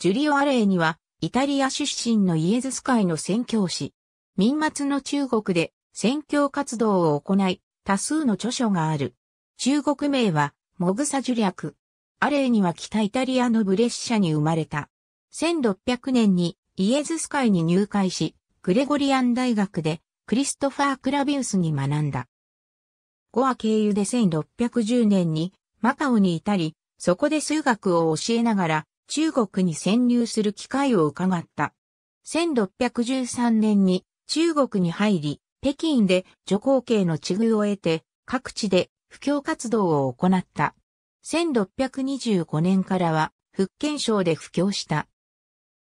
ジュリオ・アレーには、イタリア出身のイエズス会の宣教師。民末の中国で宣教活動を行い、多数の著書がある。中国名は、モグサジュ略。アレーには北イタリアのブレッシャに生まれた。1600年にイエズス会に入会し、グレゴリアン大学でクリストファー・クラビウスに学んだ。ゴア経由で1610年にマカオに至り、そこで数学を教えながら中国に潜入する機会を伺った。1613年に中国に入り、北京で女皇系の地遇を得て、各地で布教活動を行った。1625年からは、福建省で布教した。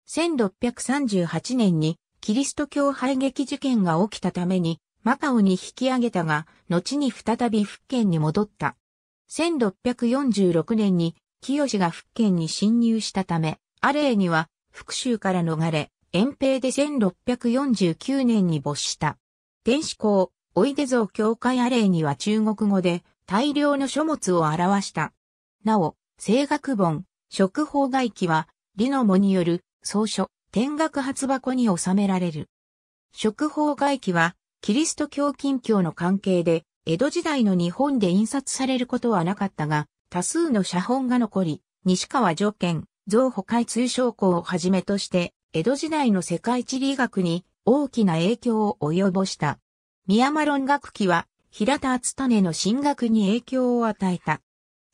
1638年にキリスト教排撃事件が起きたために、マカオに引き上げたが、後に再び福建に戻った。1646年に清が福建に侵入したため、アレーには福州から逃れ、遠平で1649年に没した。天使公、おいで像教会アレーには中国語で大量の書物を表した。なお、聖学本、食法外記は、理の母による、草書、天学発箱に収められる。食法外記は、キリスト教近教の関係で、江戸時代の日本で印刷されることはなかったが、多数の写本が残り、西川条件、増補海通商校をはじめとして、江戸時代の世界地理学に大きな影響を及ぼした。宮間論学期は、平田厚種の進学に影響を与えた。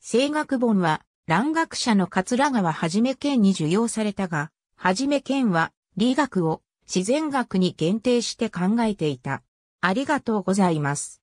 声楽本は、蘭学者の桂川はじめ県に受容されたが、はじめ県は、理学を自然学に限定して考えていた。ありがとうございます。